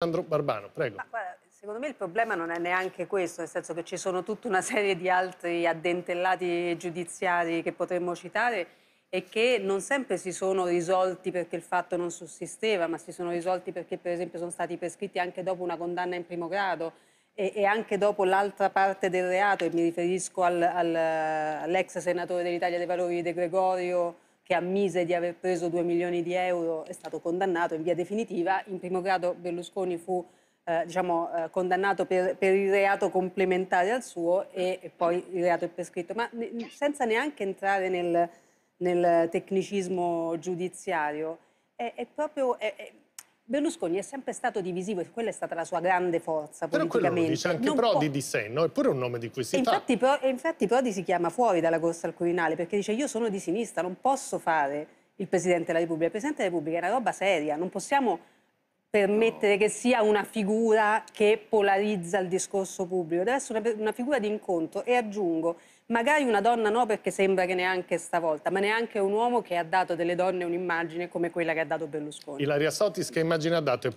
Sandro Barbano, prego. Ma, guarda, secondo me il problema non è neanche questo, nel senso che ci sono tutta una serie di altri addentellati giudiziari che potremmo citare e che non sempre si sono risolti perché il fatto non sussisteva, ma si sono risolti perché per esempio sono stati prescritti anche dopo una condanna in primo grado e, e anche dopo l'altra parte del reato, e mi riferisco al, al, all'ex senatore dell'Italia dei Valori De Gregorio, che ammise di aver preso 2 milioni di euro, è stato condannato in via definitiva. In primo grado Berlusconi fu eh, diciamo, eh, condannato per, per, il reato complementare al suo e, e poi il reato è prescritto, ma ne, senza neanche entrare nel, nel tecnicismo giudiziario. È, è proprio, è, Berlusconi è sempre stato divisivo e quella è stata la sua grande forza Però politicamente. Però dice anche non Prodi può... di sé, no? pure un nome di cui si e infatti, fa. E infatti Prodi si chiama fuori dalla corsa al Quirinale perché dice io sono di sinistra, non posso fare il Presidente della Repubblica. Il Presidente della Repubblica è una roba seria, non possiamo permettere che sia una figura che polarizza il discorso pubblico, deve essere una, una figura di incontro e aggiungo, magari una donna no perché sembra che neanche stavolta, ma neanche un uomo che ha dato delle donne un'immagine come quella che ha dato Berlusconi. Ilaria Sotis che immagine ha dato?